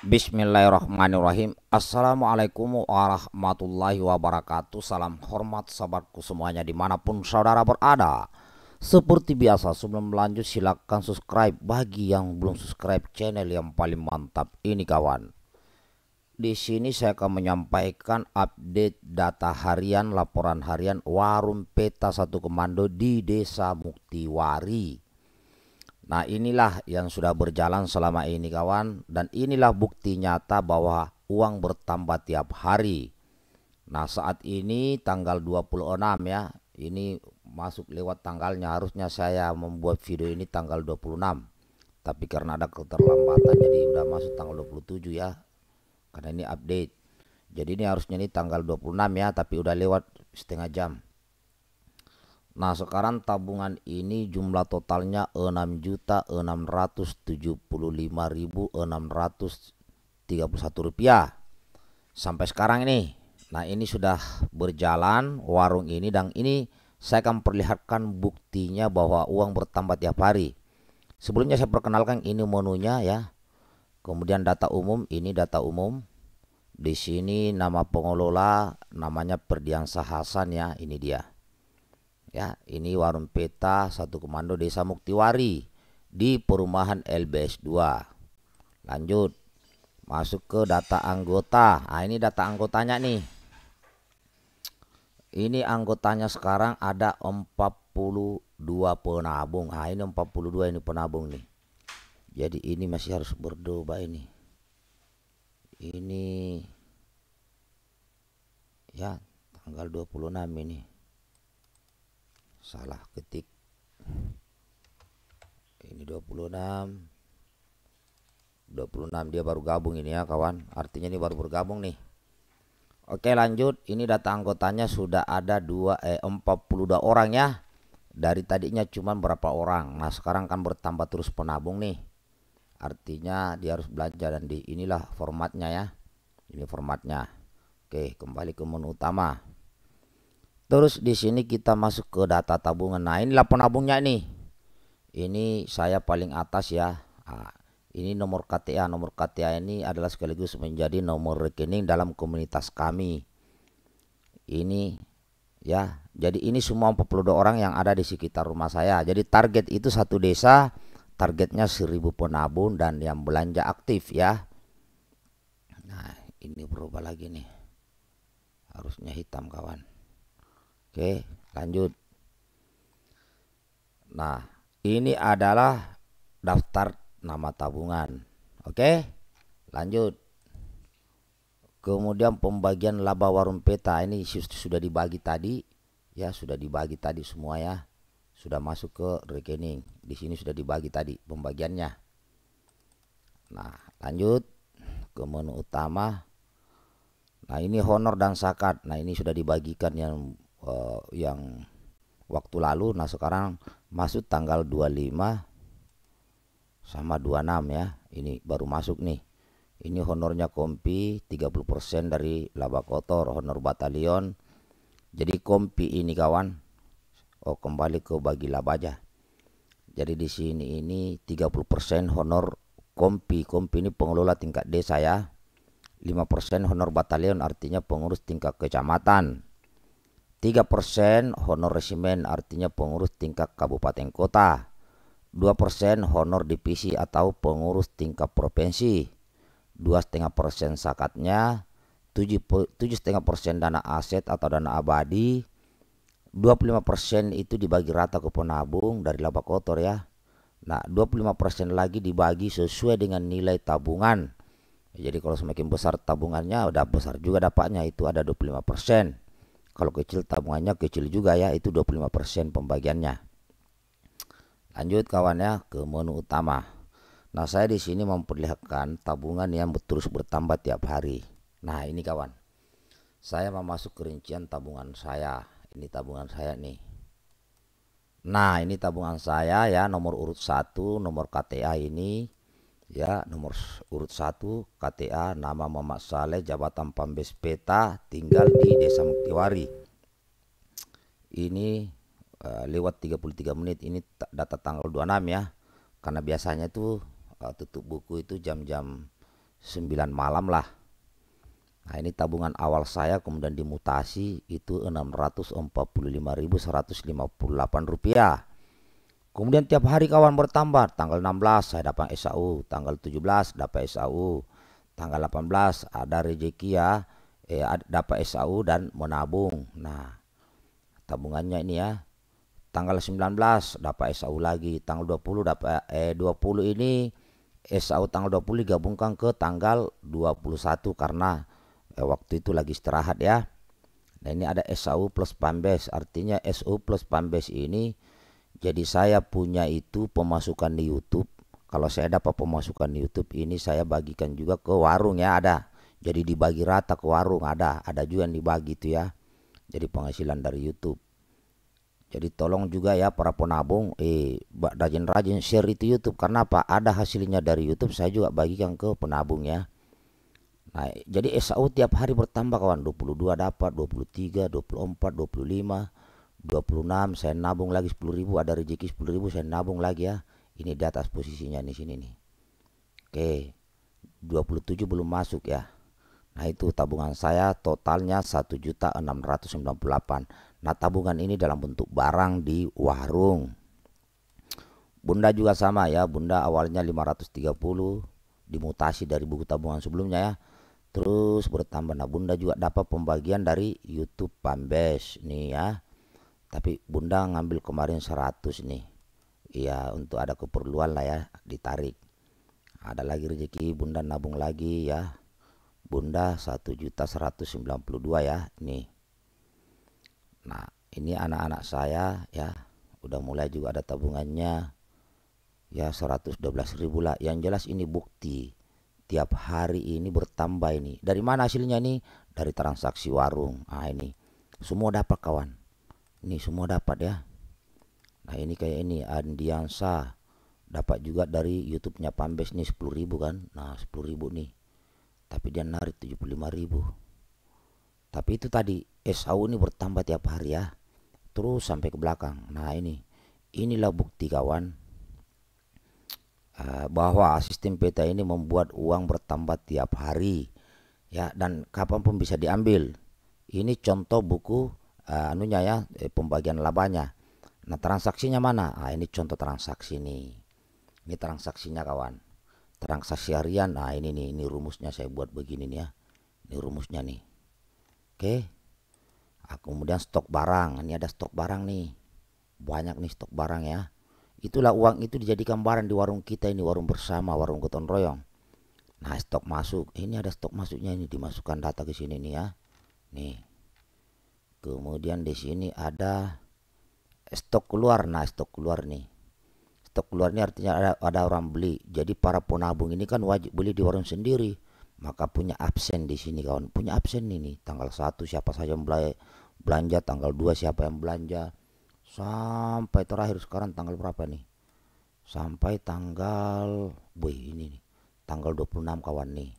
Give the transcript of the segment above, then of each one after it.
Bismillahirrahmanirrahim Assalamualaikum warahmatullahi wabarakatuh Salam hormat sahabatku semuanya dimanapun saudara berada Seperti biasa sebelum lanjut silahkan subscribe Bagi yang belum subscribe channel yang paling mantap ini kawan di sini saya akan menyampaikan update data harian laporan harian warung peta satu komando di desa Muktiwari Nah inilah yang sudah berjalan selama ini kawan dan inilah bukti nyata bahwa uang bertambah tiap hari. Nah saat ini tanggal 26 ya ini masuk lewat tanggalnya harusnya saya membuat video ini tanggal 26 tapi karena ada keterlambatan jadi udah masuk tanggal 27 ya karena ini update jadi ini harusnya ini tanggal 26 ya tapi udah lewat setengah jam Nah sekarang tabungan ini jumlah totalnya 6.675.631 rupiah sampai sekarang ini. Nah ini sudah berjalan warung ini dan ini saya akan perlihatkan buktinya bahwa uang bertambah tiap hari. Sebelumnya saya perkenalkan ini menunya ya. Kemudian data umum ini data umum. Di sini nama pengelola namanya Perdiansa Hasan ya ini dia ya ini warung peta satu komando desa Muktiwari di perumahan LBS 2 lanjut masuk ke data anggota nah ini data anggotanya nih ini anggotanya sekarang ada 42 penabung nah ini 42 ini penabung nih jadi ini masih harus berdoa ini ini ya tanggal 26 ini salah ketik ini 26 26 dia baru gabung ini ya kawan artinya ini baru bergabung nih Oke lanjut ini data anggotanya sudah ada dua eh, 42 orang ya dari tadinya cuman berapa orang nah sekarang kan bertambah terus penabung nih artinya dia harus belanja dan di inilah formatnya ya ini formatnya Oke kembali ke menu utama Terus di sini kita masuk ke data tabungan. Nah, ini penabungnya ini. Ini saya paling atas ya. Nah, ini nomor KTA. Nomor KTA ini adalah sekaligus menjadi nomor rekening dalam komunitas kami. Ini ya. Jadi ini semua 42 orang yang ada di sekitar rumah saya. Jadi target itu satu desa targetnya 1000 penabung dan yang belanja aktif ya. Nah, ini berubah lagi nih. Harusnya hitam kawan. Oke, lanjut. Nah, ini adalah daftar nama tabungan. Oke, lanjut. Kemudian pembagian laba warung peta ini sudah dibagi tadi, ya sudah dibagi tadi semua ya, sudah masuk ke rekening. Di sini sudah dibagi tadi pembagiannya. Nah, lanjut ke menu utama. Nah, ini honor dan zakat. Nah, ini sudah dibagikan yang uh, yang waktu lalu nah sekarang masuk tanggal 25 sama 26 ya ini baru masuk nih ini honornya kompi 30% dari laba kotor honor batalion jadi kompi ini kawan oh kembali ke bagi laba aja jadi di sini ini 30% honor kompi kompi ini pengelola tingkat desa ya 5% honor batalion artinya pengurus tingkat kecamatan 3% honor resimen artinya pengurus tingkat kabupaten kota, 2% honor divisi atau pengurus tingkat provinsi, 2,5% sakatnya, 7,5% dana aset atau dana abadi, 25% itu dibagi rata ke penabung dari laba kotor ya. Nah, 25% lagi dibagi sesuai dengan nilai tabungan. Jadi kalau semakin besar tabungannya udah besar juga dapatnya itu ada 25% kalau kecil tabungannya kecil juga ya itu 25% pembagiannya lanjut kawan ya ke menu utama nah saya di sini memperlihatkan tabungan yang terus bertambah tiap hari nah ini kawan saya mau masuk ke rincian tabungan saya ini tabungan saya nih nah ini tabungan saya ya nomor urut satu nomor KTA ini ya nomor urut satu KTA nama Mama Saleh jabatan Pambes Peta tinggal di Desa Muktiwari ini uh, lewat 33 menit ini data tanggal 26 ya karena biasanya itu uh, eh, tutup buku itu jam-jam 9 malam lah nah ini tabungan awal saya kemudian dimutasi itu 645.158 rupiah Kemudian tiap hari kawan bertambah. Tanggal 16 saya dapat SAU, tanggal 17 dapat SAU, tanggal 18 ada rejeki ya, eh, dapat SAU dan menabung. Nah, tabungannya ini ya. Tanggal 19 dapat SAU lagi, tanggal 20 dapat eh 20 ini SAU tanggal 20 digabungkan ke tanggal 21 karena eh, waktu itu lagi istirahat ya. Nah, ini ada SAU plus Pambes, artinya SU plus Pambes ini jadi saya punya itu pemasukan di YouTube. Kalau saya dapat pemasukan di YouTube ini saya bagikan juga ke warung ya ada. Jadi dibagi rata ke warung ada, ada juga yang dibagi itu ya. Jadi penghasilan dari YouTube. Jadi tolong juga ya para penabung eh rajin-rajin share itu YouTube karena apa? Ada hasilnya dari YouTube saya juga bagikan ke penabung ya. Nah, jadi SAU tiap hari bertambah kawan 22 dapat, 23, 24, 25, 26 saya nabung lagi 10.000 ada rezeki 10.000 saya nabung lagi ya ini di atas posisinya di sini nih oke 27 belum masuk ya Nah itu tabungan saya totalnya 1.698 Nah tabungan ini dalam bentuk barang di warung Bunda juga sama ya Bunda awalnya 530 dimutasi dari buku tabungan sebelumnya ya Terus bertambah Nah Bunda juga dapat pembagian dari Youtube Pambes Nih ya tapi bunda ngambil kemarin 100 nih ya untuk ada keperluan lah ya ditarik ada lagi rezeki bunda nabung lagi ya bunda juta dua ya nih nah ini anak-anak saya ya udah mulai juga ada tabungannya ya 112 ribu lah yang jelas ini bukti tiap hari ini bertambah ini dari mana hasilnya nih dari transaksi warung ah ini semua dapat kawan ini semua dapat ya nah ini kayak ini Andiansa dapat juga dari YouTube-nya Pambes nih 10.000 kan nah 10.000 nih tapi dia narik 75.000 tapi itu tadi eh, SAU ini bertambah tiap hari ya terus sampai ke belakang nah ini inilah bukti kawan eh, bahwa sistem peta ini membuat uang bertambah tiap hari ya dan kapanpun bisa diambil ini contoh buku uh, anunya ya eh, pembagian labanya. Nah transaksinya mana? nah, ini contoh transaksi nih. Ini transaksinya kawan. Transaksi harian. Nah ini nih ini rumusnya saya buat begini nih ya. Ini rumusnya nih. Oke. Nah, kemudian stok barang. Ini ada stok barang nih. Banyak nih stok barang ya. Itulah uang itu dijadikan barang di warung kita ini warung bersama warung gotong royong. Nah stok masuk. Ini ada stok masuknya ini dimasukkan data ke sini nih ya. Nih kemudian di sini ada stok keluar nah stok keluar nih stok keluar ini artinya ada, ada orang beli jadi para penabung ini kan wajib beli di warung sendiri maka punya absen di sini kawan punya absen ini tanggal satu siapa saja yang belanja tanggal 2 siapa yang belanja sampai terakhir sekarang tanggal berapa nih sampai tanggal boy ini nih tanggal 26 kawan nih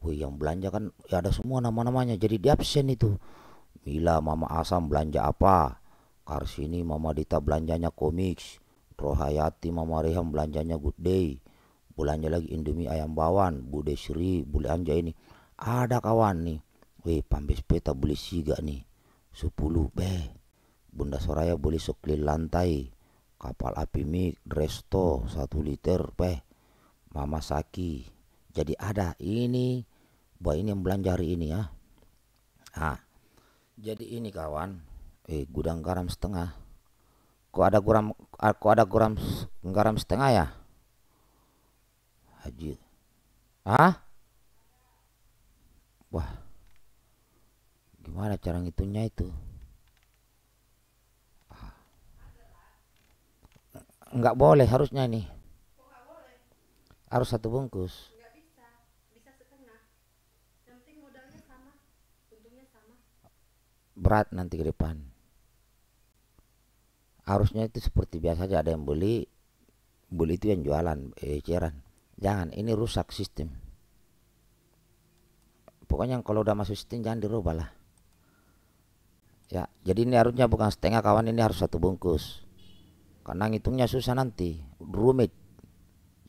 boy yang belanja kan ya ada semua nama-namanya jadi di absen itu Mila Mama Asam belanja apa? Karsini Mama Dita belanjanya komik. Rohayati Mama Reham belanjanya Good Day. Belanja lagi Indomie ayam bawan, Bude Sri, boleh Anja ini. Ada kawan nih. Weh, pambes peta beli siga nih. Sepuluh, beh. Bunda Soraya boleh sekelil lantai. Kapal api mik, resto, satu liter, beh. Mama Saki. Jadi ada ini. Buat ini yang belanja hari ini ya. Ah, jadi ini kawan, eh gudang garam setengah. Kok ada garam ah, kok ada garam garam setengah ya? Haji. ah? Wah. Gimana cara ngitungnya itu? Enggak boleh harusnya ini. Harus satu bungkus. berat nanti ke depan harusnya itu seperti biasa aja ada yang beli beli itu yang jualan eh, eceran jangan ini rusak sistem pokoknya yang kalau udah masuk sistem jangan dirubah lah ya jadi ini harusnya bukan setengah kawan ini harus satu bungkus karena ngitungnya susah nanti rumit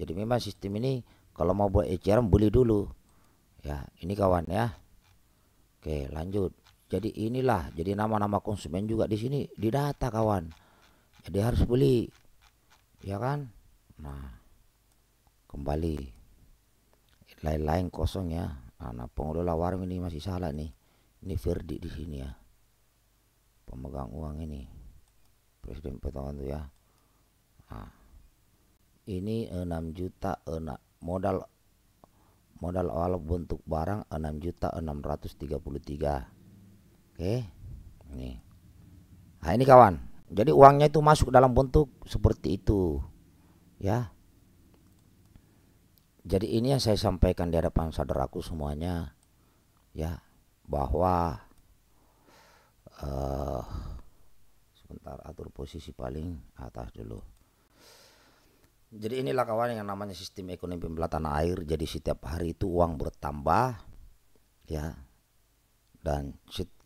jadi memang sistem ini kalau mau buat eceran beli dulu ya ini kawan ya oke lanjut jadi inilah, jadi nama-nama konsumen juga di sini didata kawan. Jadi harus beli. Ya kan? Nah. Kembali. Lain-lain kosong ya. Nah, nah, pengelola warung ini masih salah nih. Ini Ferdi di sini ya. Pemegang uang ini. Presiden pertama tuh ya. Nah. Ini 6 juta enak modal modal awal bentuk barang 6 juta 633 Oke. Ini. Nah, ini kawan. Jadi uangnya itu masuk dalam bentuk seperti itu. Ya. Jadi ini yang saya sampaikan di hadapan saudaraku semuanya ya bahwa uh, sebentar atur posisi paling atas dulu. Jadi inilah kawan yang namanya sistem ekonomi pembelah tanah air. Jadi setiap hari itu uang bertambah ya dan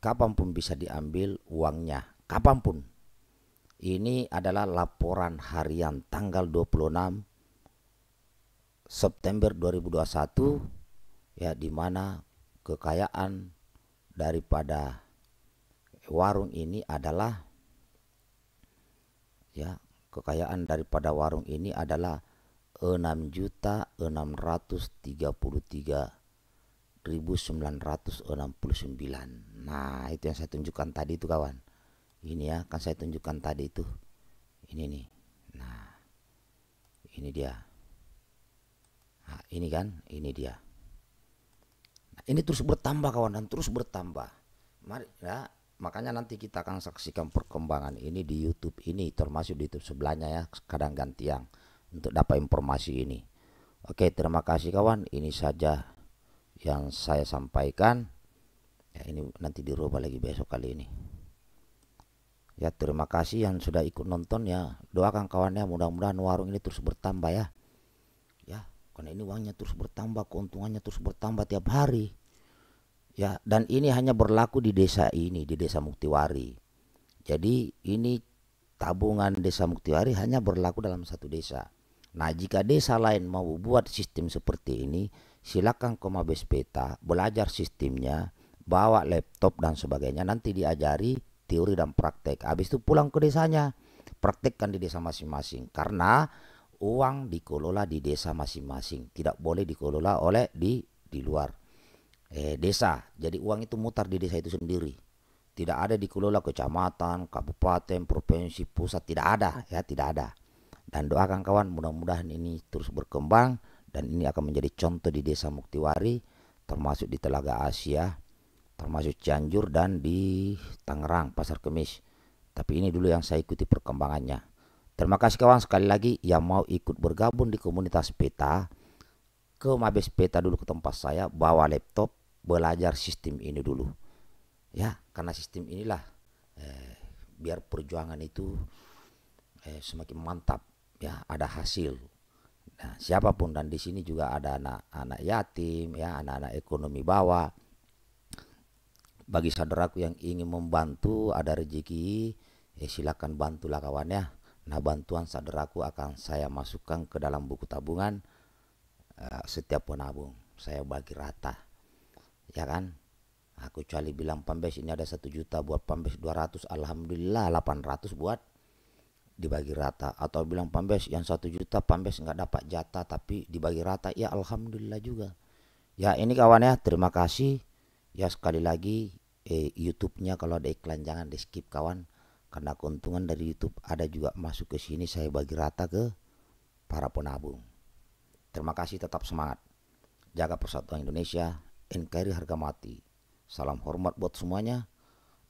kapanpun bisa diambil uangnya, kapanpun. Ini adalah laporan harian tanggal 26 September 2021 ya di mana kekayaan daripada warung ini adalah ya kekayaan daripada warung ini adalah 6 juta 633 1969 nah itu yang saya tunjukkan tadi itu kawan ini ya kan saya tunjukkan tadi itu ini nih nah ini dia nah, ini kan ini dia nah, ini terus bertambah kawan dan terus bertambah mari ya makanya nanti kita akan saksikan perkembangan ini di YouTube ini termasuk di YouTube sebelahnya ya kadang gantian untuk dapat informasi ini oke terima kasih kawan ini saja yang saya sampaikan ya ini nanti dirubah lagi besok kali ini ya terima kasih yang sudah ikut nonton ya doakan kawannya mudah-mudahan warung ini terus bertambah ya ya karena ini uangnya terus bertambah keuntungannya terus bertambah tiap hari ya dan ini hanya berlaku di desa ini di desa Muktiwari jadi ini tabungan desa Muktiwari hanya berlaku dalam satu desa nah jika desa lain mau buat sistem seperti ini silakan ke Mabes Peta, belajar sistemnya, bawa laptop dan sebagainya, nanti diajari teori dan praktek. Habis itu pulang ke desanya, praktekkan di desa masing-masing. Karena uang dikelola di desa masing-masing, tidak boleh dikelola oleh di di luar eh, desa. Jadi uang itu mutar di desa itu sendiri. Tidak ada dikelola kecamatan, kabupaten, provinsi, pusat tidak ada ya, tidak ada. Dan doakan kawan mudah-mudahan ini terus berkembang dan ini akan menjadi contoh di desa Muktiwari termasuk di Telaga Asia termasuk Cianjur dan di Tangerang Pasar Kemis tapi ini dulu yang saya ikuti perkembangannya terima kasih kawan sekali lagi yang mau ikut bergabung di komunitas peta ke Mabes Peta dulu ke tempat saya bawa laptop belajar sistem ini dulu ya karena sistem inilah eh, biar perjuangan itu eh, semakin mantap ya ada hasil ya, siapapun dan di sini juga ada anak-anak yatim ya anak-anak ekonomi bawah bagi saudaraku yang ingin membantu ada rezeki ya silakan bantulah kawan ya nah bantuan saudaraku akan saya masukkan ke dalam buku tabungan uh, setiap penabung saya bagi rata ya kan aku nah, bilang pambes ini ada satu juta buat pambes 200 alhamdulillah 800 buat dibagi rata atau bilang pambes yang satu juta pambes nggak dapat jatah tapi dibagi rata ya alhamdulillah juga ya ini kawan ya terima kasih ya sekali lagi eh, YouTube-nya kalau ada iklan jangan di skip kawan karena keuntungan dari YouTube ada juga masuk ke sini saya bagi rata ke para penabung terima kasih tetap semangat jaga persatuan Indonesia NKRI harga mati salam hormat buat semuanya